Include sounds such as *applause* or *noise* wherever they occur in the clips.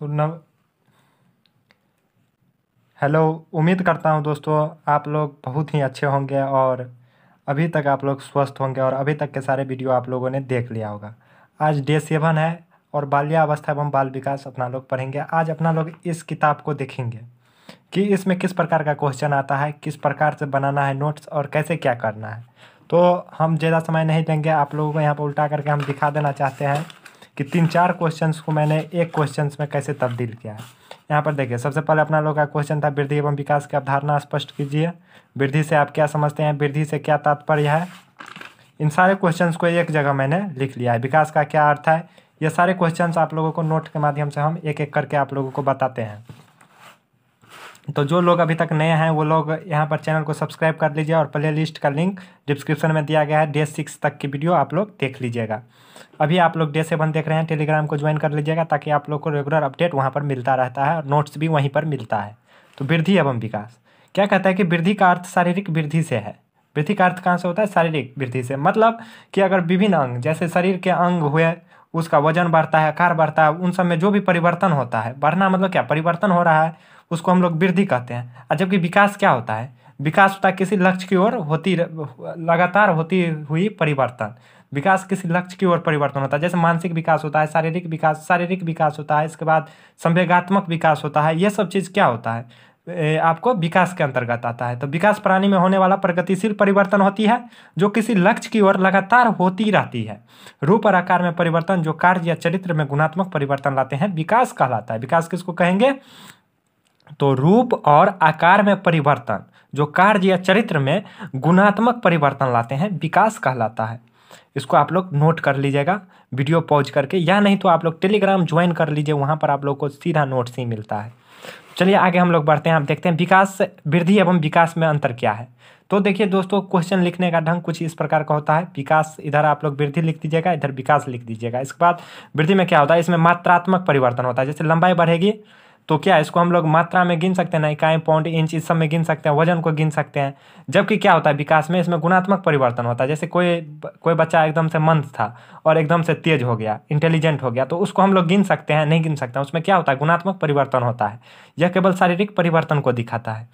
तो नव हेलो उम्मीद करता हूँ दोस्तों आप लोग बहुत ही अच्छे होंगे और अभी तक आप लोग स्वस्थ होंगे और अभी तक के सारे वीडियो आप लोगों ने देख लिया होगा आज डे सेवन है और बाल्यावस्था एवं बाल विकास अपना लोग पढ़ेंगे आज अपना लोग इस किताब को देखेंगे कि इसमें किस प्रकार का क्वेश्चन आता है किस प्रकार से बनाना है नोट्स और कैसे क्या करना है तो हम ज़्यादा समय नहीं लेंगे आप लोगों को यहाँ पर उल्टा करके हम दिखा देना चाहते हैं कि तीन चार क्वेश्चन को मैंने एक क्वेश्चन में कैसे तब्दील किया है यहाँ पर देखिए सबसे पहले अपना लोग का क्वेश्चन था वृद्धि एवं विकास की अवधारणा स्पष्ट कीजिए वृद्धि से आप क्या समझते हैं वृद्धि से क्या तात्पर्य है इन सारे क्वेश्चन को एक जगह मैंने लिख लिया है विकास का क्या अर्थ है ये सारे क्वेश्चन आप लोगों को नोट के माध्यम से हम एक एक करके आप लोगों को बताते हैं तो जो लोग अभी तक नए हैं वो लोग यहाँ पर चैनल को सब्सक्राइब कर लीजिए और प्ले लिस्ट का लिंक डिस्क्रिप्शन में दिया गया है डे सिक्स तक की वीडियो आप लोग देख लीजिएगा अभी आप लोग डे सेवन देख रहे हैं टेलीग्राम को ज्वाइन कर लीजिएगा ताकि आप लोग को रेगुलर अपडेट वहाँ पर मिलता रहता है और नोट्स भी वहीं पर मिलता है तो वृद्धि एवं विकास क्या कहता है कि वृद्धि का अर्थ शारीरिक वृद्धि से है वृद्धि का अर्थ कहाँ से होता है शारीरिक वृद्धि से मतलब कि अगर विभिन्न अंग जैसे शरीर के अंग हुए उसका वजन बढ़ता है आकार बढ़ता है उन सब में जो भी परिवर्तन होता है बढ़ना मतलब क्या परिवर्तन हो रहा है उसको हम लोग वृद्धि कहते हैं और जबकि विकास क्या होता है विकास होता है किसी लक्ष्य की ओर होती लगातार होती हुई परिवर्तन विकास किसी लक्ष्य की ओर परिवर्तन होता है जैसे मानसिक विकास होता है शारीरिक विकास शारीरिक विकास होता है इसके बाद संवेगात्मक विकास होता है ये सब चीज़ क्या होता है आपको विकास के अंतर्गत आता है तो विकास प्राणी में होने वाला प्रगतिशील परिवर्तन होती है जो किसी लक्ष्य की ओर लगातार होती रहती है रूप और आकार में परिवर्तन जो कार्य या चरित्र में गुणात्मक परिवर्तन लाते हैं विकास कहलाता है विकास किसको कहेंगे तो रूप और आकार में परिवर्तन जो कार्य या चरित्र में गुणात्मक परिवर्तन लाते हैं विकास कहलाता है इसको आप लोग नोट कर लीजिएगा वीडियो पॉज करके या नहीं तो आप लोग टेलीग्राम ज्वाइन कर लीजिए वहाँ पर आप लोग को सीधा नोट्स ही मिलता है चलिए आगे हम लोग बढ़ते हैं आप देखते हैं विकास वृद्धि एवं विकास में अंतर क्या है तो देखिए दोस्तों क्वेश्चन लिखने का ढंग कुछ इस प्रकार का होता है विकास इधर आप लोग वृद्धि लिख दीजिएगा इधर विकास लिख दीजिएगा इसके बाद वृद्धि में क्या होता है इसमें मात्रात्मक परिवर्तन होता है जैसे लंबाई बढ़ेगी तो क्या इसको हम लोग मात्रा में गिन सकते हैं ना इकाई पॉइंट इंच इस सब में गिन सकते हैं वजन को गिन सकते हैं जबकि क्या होता है विकास में इसमें गुणात्मक परिवर्तन होता है जैसे कोई कोई बच्चा एकदम से मंद था और एकदम से तेज हो गया इंटेलिजेंट हो गया तो उसको हम लोग गिन सकते हैं नहीं गिन सकते हैं उसमें क्या होता है गुणात्मक परिवर्तन होता है यह केवल शारीरिक परिवर्तन को दिखाता है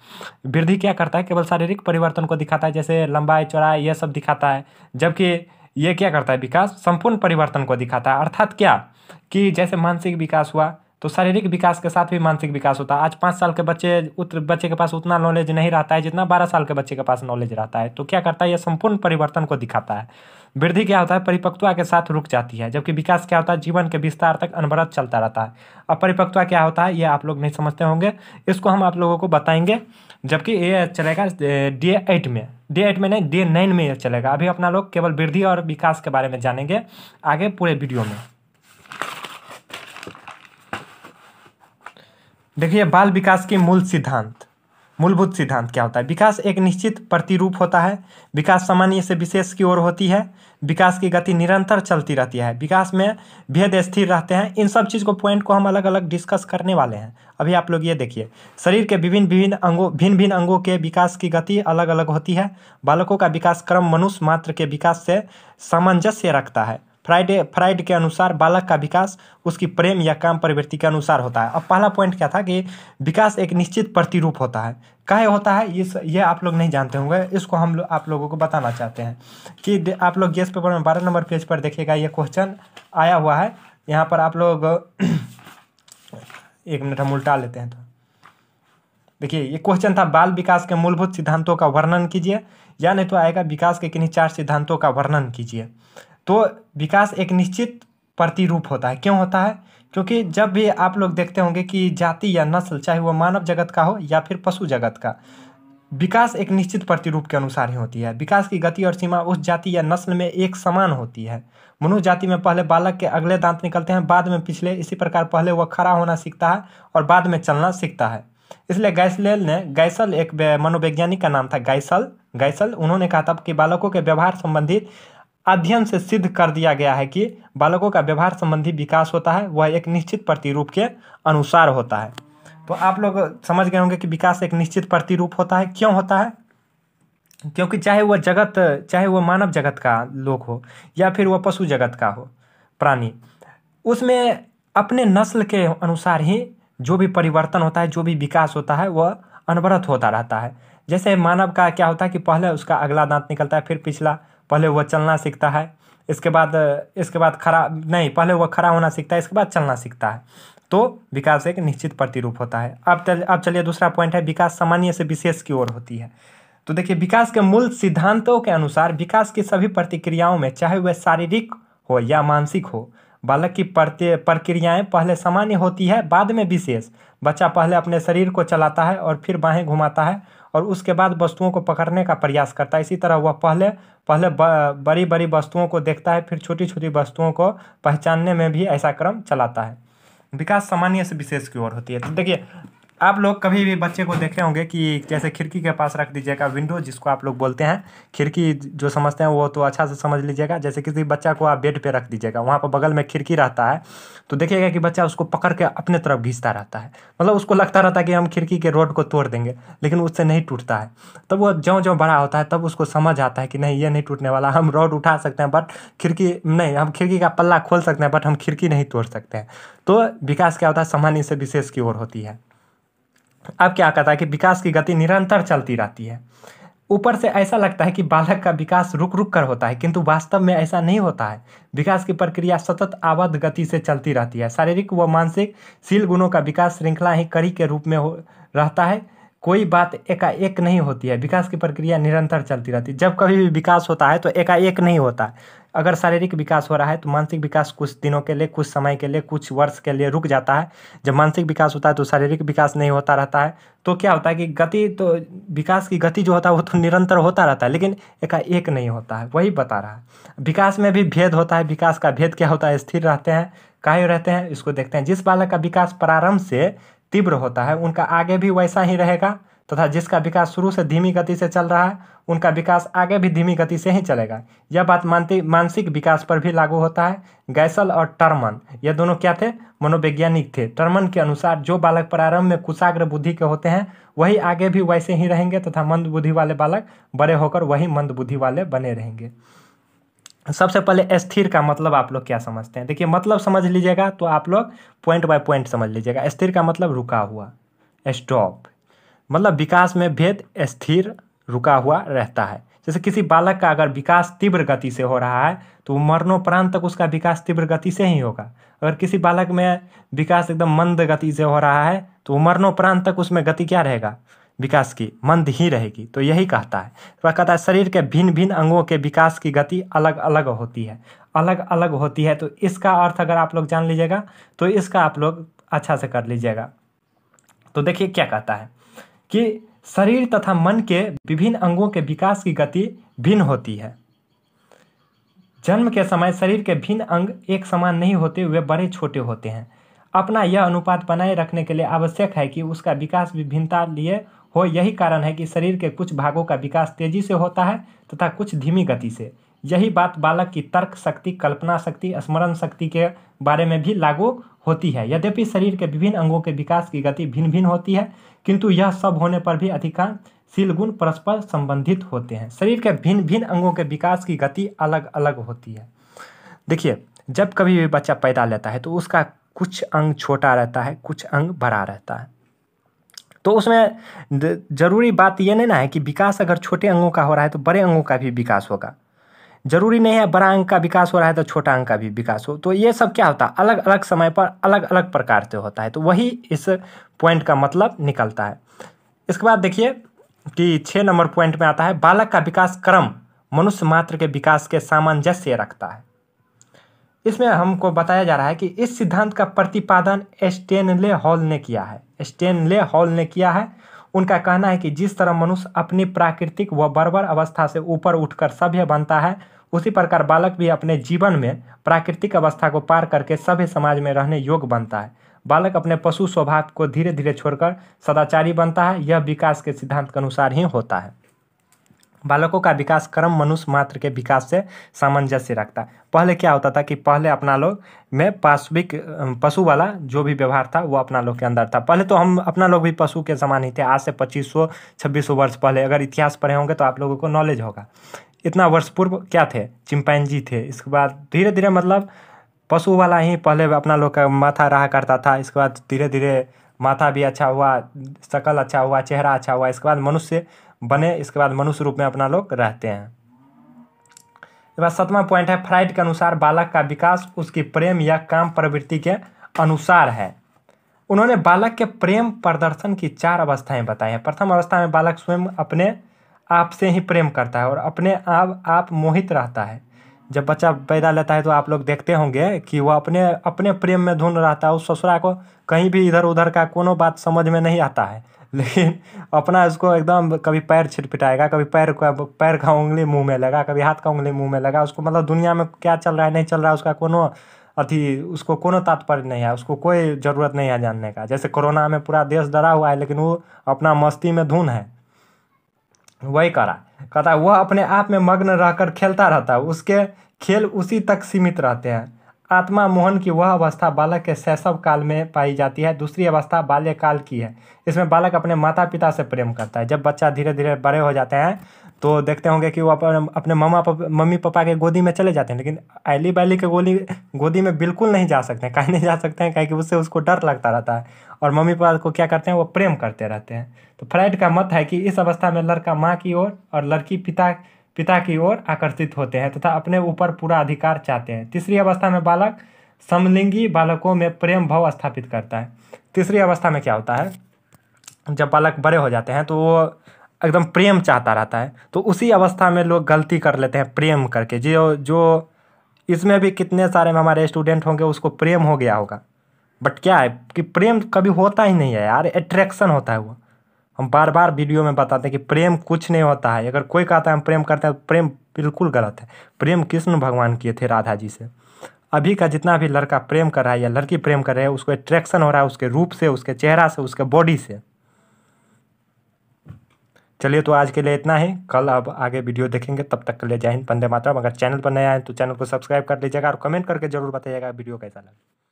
वृद्धि क्या करता है केवल शारीरिक परिवर्तन को दिखाता है जैसे लंबाई चौड़ाई यह सब दिखाता है जबकि ये क्या करता है विकास संपूर्ण परिवर्तन को दिखाता है अर्थात क्या कि जैसे मानसिक विकास हुआ तो शारीरिक विकास के साथ भी मानसिक विकास होता है आज पाँच साल के बच्चे उत बच्चे के पास उतना नॉलेज नहीं रहता है जितना बारह साल के बच्चे के पास नॉलेज रहता है तो क्या करता है यह संपूर्ण परिवर्तन को दिखाता है वृद्धि क्या होता है परिपक्वता के साथ रुक जाती है जबकि विकास क्या होता है जीवन के विस्तार तक अनवरत चलता रहता है अब परिपक्वता क्या होता है ये आप लोग नहीं समझते होंगे इसको हम आप लोगों को बताएंगे जबकि ये चलेगा डे एट में डे एट में नहीं डे नाइन में ये चलेगा अभी अपना लोग केवल वृद्धि और विकास के बारे में जानेंगे आगे पूरे वीडियो में देखिए बाल विकास के मूल सिद्धांत मूलभूत सिद्धांत क्या होता है विकास एक निश्चित प्रतिरूप होता है विकास सामान्य से विशेष की ओर होती है विकास की गति निरंतर चलती रहती है विकास में भेद स्थिर रहते हैं इन सब चीज़ को पॉइंट को हम अलग अलग डिस्कस करने वाले हैं अभी आप लोग ये देखिए शरीर के विभिन्न विभिन्न अंगों भिन्न भिन्न अंगों के विकास की गति अलग अलग होती है बालकों का विकास क्रम मनुष्य मात्र के विकास से सामंजस्य रखता है फ्राइडे फ्राइड के अनुसार बालक का विकास उसकी प्रेम या काम प्रवृत्ति के अनुसार होता है अब पहला पॉइंट क्या था कि विकास एक निश्चित प्रतिरूप होता है कहे होता है इस ये आप लोग नहीं जानते होंगे इसको हम लो, आप लोगों को बताना चाहते हैं कि आप लोग गेस पेपर में बारह नंबर पेज पर देखिएगा ये क्वेश्चन आया हुआ है यहाँ पर आप लोग एक मिनट हम उल्टा लेते हैं तो देखिए ये क्वेश्चन था बाल विकास के मूलभूत सिद्धांतों का वर्णन कीजिए या नहीं तो आएगा विकास के किन्हीं चार सिद्धांतों का वर्णन कीजिए तो विकास एक निश्चित प्रतिरूप होता है क्यों होता है क्योंकि जब भी आप लोग देखते होंगे कि जाति या नस्ल चाहे वह मानव जगत का हो या फिर पशु जगत का विकास एक निश्चित प्रतिरूप के अनुसार ही होती है विकास की गति और सीमा उस जाति या नस्ल में एक समान होती है मनुष्य जाति में पहले बालक के अगले दांत निकलते हैं बाद में पिछले इसी प्रकार पहले वह खड़ा होना सीखता है और बाद में चलना सीखता है इसलिए गैसलेल ने गैसल एक मनोवैज्ञानिक का नाम था गैसल गैसल उन्होंने कहा था कि बालकों के व्यवहार संबंधित अध्ययन से सिद्ध कर दिया गया है कि बालकों का व्यवहार संबंधी विकास होता है वह एक निश्चित प्रतिरूप के अनुसार होता है तो आप लोग समझ गए होंगे कि विकास एक निश्चित प्रतिरूप होता है क्यों होता है क्योंकि चाहे वह जगत चाहे वह मानव जगत का लोग हो या फिर वह पशु जगत का हो प्राणी उसमें अपने नस्ल के अनुसार ही जो भी परिवर्तन होता है जो भी विकास होता है वह अनवरत होता रहता है जैसे मानव का क्या होता है कि पहले उसका अगला दांत निकलता है फिर पिछला पहले वह चलना सीखता है इसके बाद इसके बाद खड़ा नहीं पहले वह खड़ा होना सीखता है इसके बाद चलना सीखता है तो विकास एक निश्चित प्रतिरूप होता है अब चल, अब चलिए दूसरा पॉइंट है विकास सामान्य से विशेष की ओर होती है तो देखिए विकास के मूल सिद्धांतों के अनुसार विकास की सभी प्रतिक्रियाओं में चाहे वह शारीरिक हो या मानसिक हो बालक की प्रक्रियाएं पहले सामान्य होती है बाद में विशेष बच्चा पहले अपने शरीर को चलाता है और फिर बाहें घुमाता है और उसके बाद वस्तुओं को पकड़ने का प्रयास करता है इसी तरह वह पहले पहले बड़ी बड़ी वस्तुओं को देखता है फिर छोटी छोटी वस्तुओं को पहचानने में भी ऐसा क्रम चलाता है विकास सामान्य से विशेष की ओर होती है तो देखिए आप लोग कभी भी बच्चे को देखे होंगे कि जैसे खिड़की के पास रख दीजिएगा विंडो जिसको आप लोग बोलते हैं खिड़की जो समझते हैं वो तो अच्छा से समझ लीजिएगा जैसे किसी बच्चा को आप बेड पे रख दीजिएगा वहाँ पर बगल में खिड़की रहता है तो देखिएगा कि बच्चा उसको पकड़ के अपने तरफ घिसता रहता है मतलब उसको लगता रहता है कि हम खिड़की के रोड को तोड़ देंगे लेकिन उससे नहीं टूटता है तब वो ज्यों ज्यों बड़ा होता है तब उसको समझ आता है कि नहीं ये नहीं टूटने वाला हम रोड उठा सकते हैं बट खिड़की नहीं हम खिड़की का पल्ला खोल सकते हैं बट हम खिड़की नहीं तोड़ सकते हैं तो विकास क्या होता है सामान्य से विशेष की ओर होती है अब क्या कहता है कि विकास की गति निरंतर चलती रहती है ऊपर से ऐसा लगता है कि बालक का विकास रुक रुक कर होता है किंतु वास्तव में ऐसा नहीं होता है विकास की प्रक्रिया सतत आबद्ध गति से चलती रहती है शारीरिक व मानसिक शील गुणों का विकास श्रृंखला ही कड़ी के रूप में हो रहता है कोई बात एकाएक नहीं होती है विकास की प्रक्रिया निरंतर चलती रहती है जब कभी भी विकास होता है तो एकाएक नहीं होता अगर शारीरिक विकास हो रहा है तो मानसिक विकास कुछ दिनों के लिए कुछ समय के लिए कुछ वर्ष के लिए रुक जाता है जब मानसिक विकास होता है तो शारीरिक विकास नहीं होता रहता है तो क्या होता है कि गति तो विकास की गति जो होता है वो तो निरंतर होता रहता है लेकिन एकाएक नहीं होता है वही बता रहा है विकास में भी भेद होता है विकास का भेद क्या होता है स्थिर रहते हैं काय रहते हैं इसको देखते हैं जिस बालक का विकास प्रारंभ से तीव्र होता है उनका आगे भी वैसा ही रहेगा तथा जिसका विकास शुरू से धीमी गति से चल रहा है उनका विकास आगे भी धीमी गति से ही चलेगा यह बात मानती मानसिक विकास पर भी लागू होता है गैसल और टर्मन यह दोनों क्या थे मनोवैज्ञानिक थे टर्मन के अनुसार जो बालक प्रारंभ में कुशाग्र बुद्धि के होते हैं वही आगे भी वैसे ही रहेंगे तथा मंद बुद्धि वाले बालक बड़े होकर वही मंद बुद्धि वाले बने रहेंगे सबसे पहले स्थिर का मतलब आप लोग क्या समझते हैं देखिए मतलब समझ लीजिएगा तो आप लोग पॉइंट बाय पॉइंट समझ लीजिएगा स्थिर का मतलब रुका हुआ स्टॉप मतलब विकास में भेद स्थिर रुका हुआ रहता है जैसे किसी बालक का अगर विकास तीव्र गति से हो रहा है तो मरणोपरांत तक उसका विकास तीव्र गति से ही होगा अगर किसी बालक में विकास एकदम मंद गति से हो रहा है तो मरणोपरांत तक उसमें गति क्या रहेगा विकास की मंद ही रहेगी तो यही कहता है वह तो कहता है शरीर के भिन्न भिन्न अंगों के विकास की गति अलग अलग होती है अलग अलग होती है तो इसका अर्थ अगर आप लोग जान लीजिएगा तो इसका आप लोग अच्छा से कर लीजिएगा तो देखिए क्या कहता है कि शरीर तथा मन के विभिन्न अंगों के विकास की गति भिन्न होती है जन्म के समय शरीर के भिन्न अंग एक समान नहीं होते हुए बड़े छोटे होते हैं अपना यह अनुपात बनाए रखने के लिए आवश्यक है कि उसका विकास विभिन्नता लिए हो यही कारण है कि शरीर के कुछ भागों का विकास तेजी से होता है तथा कुछ धीमी गति से यही बात बालक की तर्क शक्ति कल्पना शक्ति स्मरण शक्ति के बारे में भी लागू होती है यद्यपि शरीर के विभिन्न अंगों के विकास की गति भिन्न भिन्न होती है किंतु यह सब होने पर भी अधिकांशील गुण परस्पर संबंधित होते हैं शरीर के भिन्न भिन्न अंगों के विकास की गति अलग अलग होती है देखिए जब कभी भी बच्चा पैदा लेता है तो उसका कुछ अंग छोटा रहता है कुछ अंग बड़ा रहता है तो उसमें जरूरी बात ये नहीं ना है कि विकास अगर छोटे अंगों का हो रहा है तो बड़े अंगों का भी विकास होगा जरूरी नहीं है बड़ा अंक का विकास हो रहा है तो छोटा अंक का भी विकास हो तो ये सब क्या होता है अलग अलग समय पर अलग अलग प्रकार से होता है तो वही इस पॉइंट का मतलब निकलता है इसके बाद देखिए कि छः नंबर पॉइंट में आता है बालक का विकास क्रम मनुष्य मात्र के विकास के सामंजस्य रखता है इसमें हमको बताया जा रहा है कि इस सिद्धांत का प्रतिपादन स्टेनले हॉल ने किया है स्टेनले हॉल ने किया है उनका कहना है कि जिस तरह मनुष्य अपनी प्राकृतिक व बर्बर अवस्था से ऊपर उठकर सभ्य बनता है उसी प्रकार बालक भी अपने जीवन में प्राकृतिक अवस्था को पार करके सभ्य समाज में रहने योग्य बनता है बालक अपने पशु स्वभाव को धीरे धीरे छोड़कर सदाचारी बनता है यह विकास के सिद्धांत के अनुसार ही होता है बालकों का विकास क्रम मनुष्य मात्र के विकास से सामंजस्य रखता है पहले क्या होता था कि पहले अपना लोग में पाश्विक पशु वाला जो भी व्यवहार था वो अपना लोग के अंदर था पहले तो हम अपना लोग भी पशु के समान ही थे आज से पच्चीस सौ छब्बीस सौ वर्ष पहले अगर इतिहास पढ़े होंगे तो आप लोगों को नॉलेज होगा इतना वर्ष पूर्व क्या थे चिंपैनजी थे इसके बाद धीरे धीरे मतलब पशु वाला ही पहले अपना लोग का माथा रहा करता था इसके बाद धीरे धीरे माथा भी अच्छा हुआ शकल अच्छा हुआ चेहरा अच्छा हुआ इसके बाद मनुष्य बने इसके बाद मनुष्य रूप में अपना लोग रहते हैं इसके बाद सातवां पॉइंट है फ्राइड के अनुसार बालक का विकास उसकी प्रेम या काम प्रवृत्ति के अनुसार है उन्होंने बालक के प्रेम प्रदर्शन की चार अवस्थाएं बताई हैं प्रथम अवस्था में बालक स्वयं अपने आप से ही प्रेम करता है और अपने आप आप मोहित रहता है जब बच्चा पैदा लेता है तो आप लोग देखते होंगे कि वह अपने अपने प्रेम में धुन रहता है उस ससुरा को कहीं भी इधर उधर का कोनो बात समझ में नहीं आता है *laughs* लेकिन अपना उसको एकदम कभी पैर छिटपिटाएगा कभी पैर का पैर का उंगली मुंह में लगा कभी हाथ का उंगली मुंह में लगा उसको मतलब दुनिया में क्या चल रहा है नहीं चल रहा है उसका कोनो अथी उसको कोनो तात्पर्य नहीं है उसको कोई ज़रूरत नहीं है जानने का जैसे कोरोना में पूरा देश डरा हुआ है लेकिन वो अपना मस्ती में धुन है वही करा कहता वह अपने आप में मग्न रहकर खेलता रहता है उसके खेल उसी तक सीमित रहते हैं आत्मा मोहन की वह अवस्था बालक के शैशव काल में पाई जाती है दूसरी अवस्था बाल्यकाल की है इसमें बालक अपने माता पिता से प्रेम करता है जब बच्चा धीरे धीरे बड़े हो जाते हैं तो देखते होंगे कि वो अपने अपने मामा मम्मी पापा के गोदी में चले जाते हैं लेकिन अली बैली के गोली गोदी में बिल्कुल नहीं जा सकते हैं कहीं नहीं जा सकते हैं कहीं कि उससे उसको डर लगता रहता है और मम्मी पापा को क्या करते हैं वो प्रेम करते रहते हैं तो फ्राइड का मत है कि इस अवस्था में लड़का माँ की ओर और लड़की पिता पिता की ओर आकर्षित होते हैं तथा अपने ऊपर पूरा अधिकार चाहते हैं तीसरी अवस्था में बालक समलिंगी बालकों में प्रेम भाव स्थापित करता है तीसरी अवस्था में क्या होता है जब बालक बड़े हो जाते हैं तो वो एकदम प्रेम चाहता रहता है तो उसी अवस्था में लोग गलती कर लेते हैं प्रेम करके जो जो इसमें भी कितने सारे में हमारे स्टूडेंट होंगे उसको प्रेम हो गया होगा बट क्या है कि प्रेम कभी होता ही नहीं है यार एट्रैक्शन होता है वो हम बार बार वीडियो में बताते हैं कि प्रेम कुछ नहीं होता है अगर कोई कहता है हम प्रेम करते हैं तो प्रेम बिल्कुल गलत है प्रेम कृष्ण भगवान किए थे राधा जी से अभी का जितना भी लड़का प्रेम कर रहा है या लड़की प्रेम कर रहा है उसको अट्रैक्शन हो रहा है उसके रूप से उसके चेहरा से उसके बॉडी से चलिए तो आज के लिए इतना ही कल अब आगे वीडियो देखेंगे तब तक के लिए जय हिंद पंदे मातरम अगर चैनल पर नया है तो चैनल को सब्सक्राइब कर लीजिएगा और कमेंट करके जरूर बताइएगा वीडियो कैसा लगा